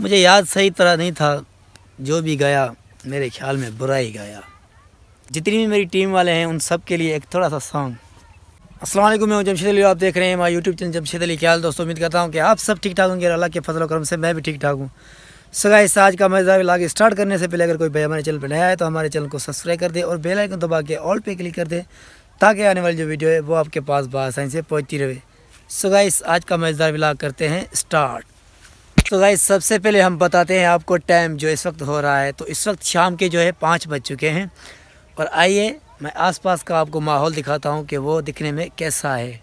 मुझे याद सही तरह नहीं था जो भी गया मेरे ख्याल में बुरा ही गया जितनी भी मेरी टीम वाले हैं उन सब के लिए एक थोड़ा सा सॉन्ग अस्सलाम वालेकुम मैं जमशेद अली आप देख रहे हैं हमारे यूट्यूब चैनल जमशेद अली ख्याल दोस्तों उम्मीद करता हूँ कि आप सब ठीक ठाक होंगे अल्लाह के फजल करम से मैं भी ठीक ठाक हूँ सगाई इस आज का मजा लागे स्टार्ट करने से पहले अगर कोई भाई हमारे चैनल पर नया है तो हमारे चैनल को सब्सक्राइब कर दे और बेल आइकन दबा के ऑल पे क्लिक कर दे ताकि आने वाली जो वीडियो है वो आपके पास बासानी से पहुँचती रहे सगाई आज का मजेदार विलाग करते हैं स्टार्ट तो भाई सबसे पहले हम बताते हैं आपको टाइम जो इस वक्त हो रहा है तो इस वक्त शाम के जो है पाँच बज चुके हैं और आइए मैं आसपास का आपको माहौल दिखाता हूँ कि वो दिखने में कैसा है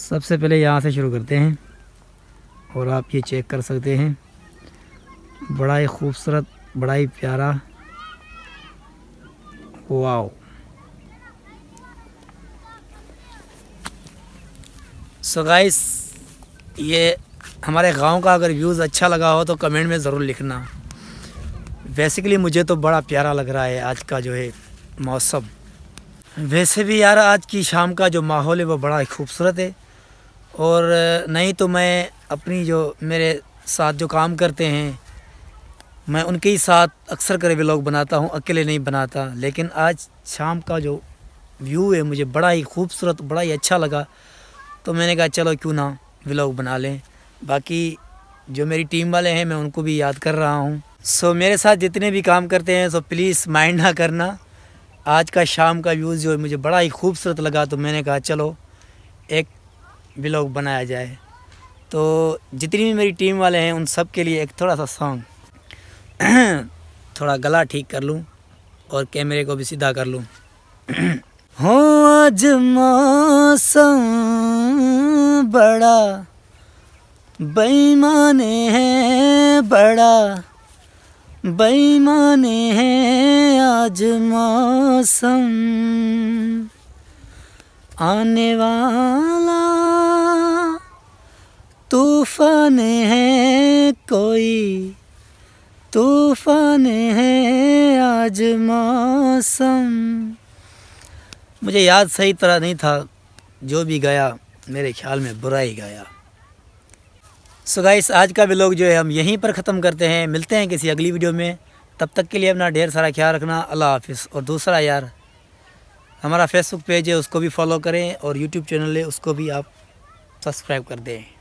सबसे पहले यहाँ से शुरू करते हैं और आप ये चेक कर सकते हैं बड़ा ही खूबसूरत बड़ा ही प्यारा वाओ सो so गाइस ये हमारे गांव का अगर व्यूज़ अच्छा लगा हो तो कमेंट में ज़रूर लिखना बेसिकली मुझे तो बड़ा प्यारा लग रहा है आज का जो है मौसम वैसे भी यार आज की शाम का जो माहौल है वो बड़ा ही खूबसूरत है और नहीं तो मैं अपनी जो मेरे साथ जो काम करते हैं मैं उनके ही साथ अक्सर करे व्लॉग बनाता हूँ अकेले नहीं बनाता लेकिन आज शाम का जो व्यू है मुझे बड़ा ही खूबसूरत बड़ा ही अच्छा लगा तो मैंने कहा चलो क्यों ना व्लॉग बना लें बाकी जो मेरी टीम वाले हैं मैं उनको भी याद कर रहा हूँ सो मेरे साथ जितने भी काम करते हैं सो प्लीज़ माइंड ना करना आज का शाम का व्यूज़ जो है मुझे बड़ा ही खूबसूरत लगा तो मैंने कहा चलो एक ब्लॉग बनाया जाए तो जितनी भी मेरी टीम वाले हैं उन सब के लिए एक थोड़ा सा सॉन्ग थोड़ा गला ठीक कर लूँ और कैमरे को भी सीधा कर लूँ हो आज मौसम बड़ा बेईमाने है बड़ा बेईमाने है आज मौसम आने वाला तूफान है कोई तूफान है आज मौसम मुझे याद सही तरह नहीं था जो भी गया मेरे ख्याल में बुरा ही गया सो so गाइस आज का भी लोग जो है हम यहीं पर ख़त्म करते हैं मिलते हैं किसी अगली वीडियो में तब तक के लिए अपना ढेर सारा ख्याल रखना अल्लाह हाफिज़ और दूसरा यार हमारा फेसबुक पेज है उसको भी फॉलो करें और यूट्यूब चैनल है उसको भी आप सब्सक्राइब कर दें